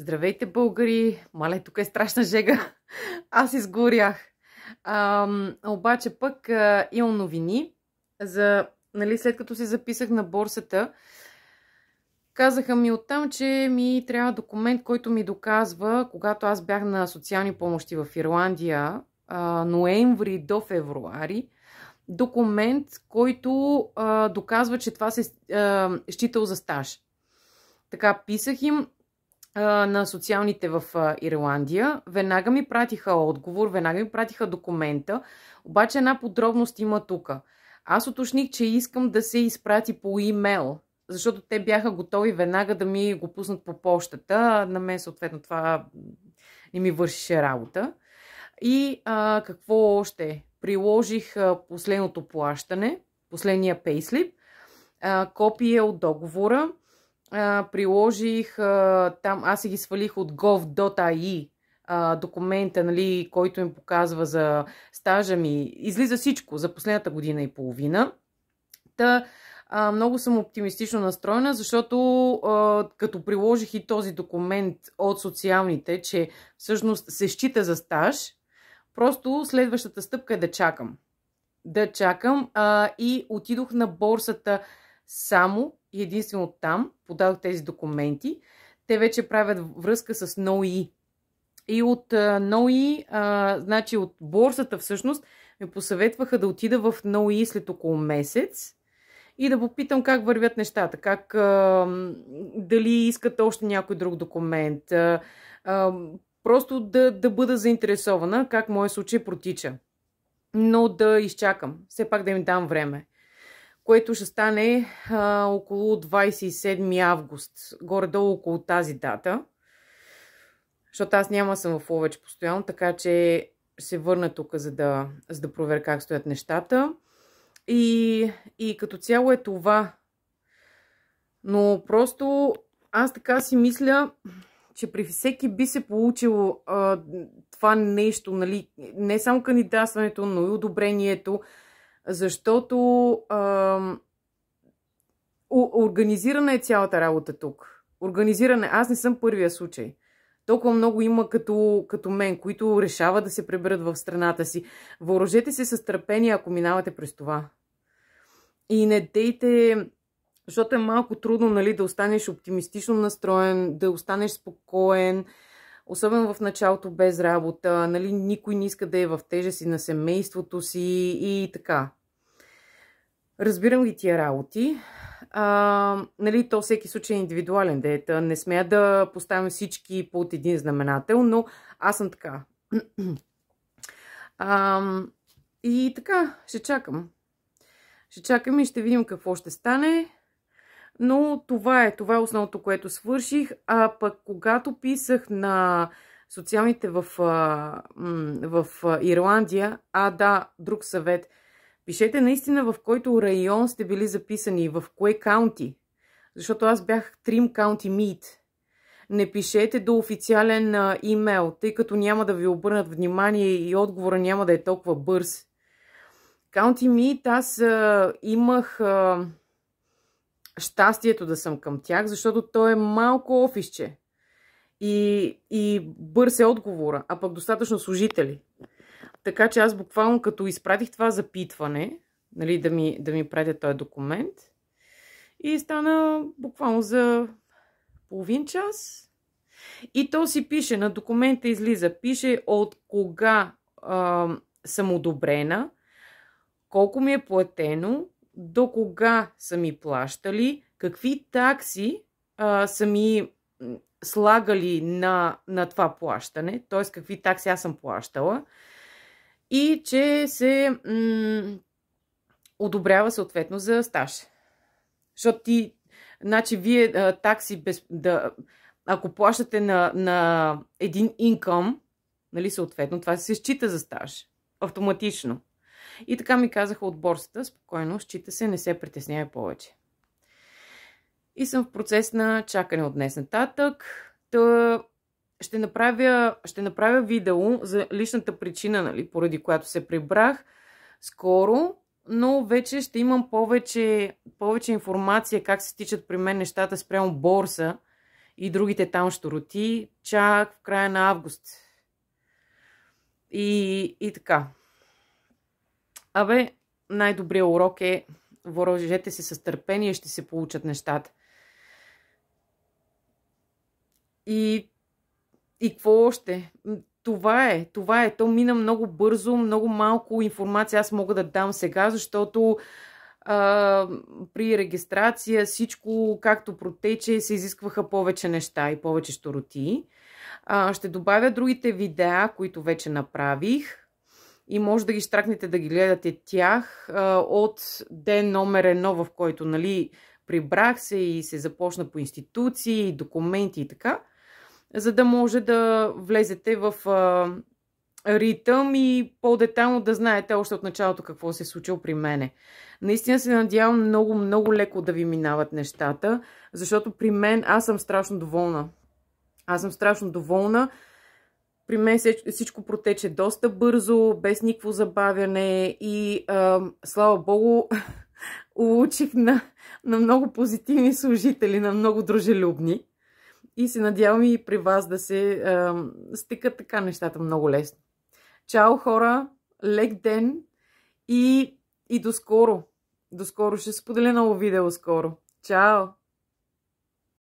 Здравейте, българи! Мале, тук е страшна жега. Аз изгорях. А, обаче пък а, имам новини за, нали, след като се записах на борсата, казаха ми оттам, че ми трябва документ, който ми доказва, когато аз бях на социални помощи в Ирландия, а, ноември до февруари, документ, който а, доказва, че това се а, считал за стаж. Така, писах им, на социалните в Ирландия. Веднага ми пратиха отговор, веднага ми пратиха документа, обаче една подробност има тук. Аз уточних, че искам да се изпрати по имейл, защото те бяха готови веднага да ми го пуснат по почтата. На мен съответно това не ми вършише работа. И а, какво още? Приложих последното плащане, последния пейслип, копие от договора, а, приложих, а, там аз си ги свалих от gov.ai документа, нали, който им показва за стажа ми. Излиза всичко за последната година и половина. Та, а, много съм оптимистично настроена, защото а, като приложих и този документ от социалните, че всъщност се счита за стаж, просто следващата стъпка е да чакам. Да чакам а, и отидох на борсата само и единствено там подадох тези документи. Те вече правят връзка с нои. И от нои, значи от борсата всъщност, ме посъветваха да отида в НОИ след около месец и да попитам как вървят нещата, как, а, дали искат още някой друг документ. А, а, просто да, да бъда заинтересована как моят случай протича. Но да изчакам, все пак да им дам време което ще стане а, около 27 август, горе-долу около тази дата. Защото аз няма съм в Ловеч постоянно, така че се върна тук, за да, за да проверя как стоят нещата. И, и като цяло е това. Но просто аз така си мисля, че при всеки би се получило а, това нещо, нали, не само кандидатстването, но и одобрението. Защото а, организирана е цялата работа тук. Организиране Аз не съм първия случай. Толкова много има като, като мен, които решават да се преберат в страната си. Въоръжете се с търпение, ако минавате през това. И не дейте, защото е малко трудно нали, да останеш оптимистично настроен, да останеш спокоен, особено в началото без работа. Нали, никой не иска да е в тежест и на семейството си и така. Разбирам ги тия работи. А, нали, то всеки случай е индивидуален дета. Не смея да поставям всички под един знаменател, но аз съм така. а, и така, ще чакам. Ще чакам и ще видим какво ще стане. Но това е, това е основното, което свърших. А пък когато писах на социалните в, в Ирландия, а да, друг съвет – Пишете наистина в който район сте били записани, в кое каунти. Защото аз бях Trim County Meet. Не пишете до официален а, имейл, тъй като няма да ви обърнат внимание и отговора няма да е толкова бърз. County Meet аз а, имах а, щастието да съм към тях, защото то е малко офисче. И, и бърз е отговора, а пък достатъчно служители. Така че аз буквално като изпратих това запитване, нали, да, ми, да ми пратя този документ, и стана буквално за половин час. И то си пише, на документа излиза, пише от кога а, съм одобрена, колко ми е платено, до кога са ми плащали, какви такси а, са ми слагали на, на това плащане, т.е. какви такси аз съм плащала и че се м- одобрява съответно за стаж. Защото ти, значи вие а, такси без, да, ако плащате на, на един инкъм, нали, съответно, това се счита за стаж. Автоматично. И така ми казаха от борсата, спокойно, счита се, не се притеснявай повече. И съм в процес на чакане от днес нататък. Та ще направя, ще направя видео за личната причина, нали, поради която се прибрах скоро, но вече ще имам повече, повече информация как се стичат при мен нещата спрямо борса и другите там щуроти, чак в края на август. И, и така. Абе, най-добрият урок е въоръжете се с търпение, ще се получат нещата. И и какво още? Това е, това е. То мина много бързо, много малко информация аз мога да дам сега, защото а, при регистрация всичко, както протече, се изискваха повече неща и повече щороти. А, ще добавя другите видеа, които вече направих и може да ги штракнете да ги гледате тях а, от ден номер едно, в който нали, прибрах се и се започна по институции, документи и така, за да може да влезете в а, ритъм и по детално да знаете още от началото какво се е случило при мене. Наистина се надявам много, много леко да ви минават нещата, защото при мен аз съм страшно доволна. Аз съм страшно доволна. При мен всичко протече доста бързо, без никакво забавяне и а, слава богу, улучих на, на много позитивни служители, на много дружелюбни. И се надявам и при вас да се е, стикат така нещата много лесно. Чао хора, лек ден и, и до скоро. До скоро ще споделя ново видео скоро. Чао!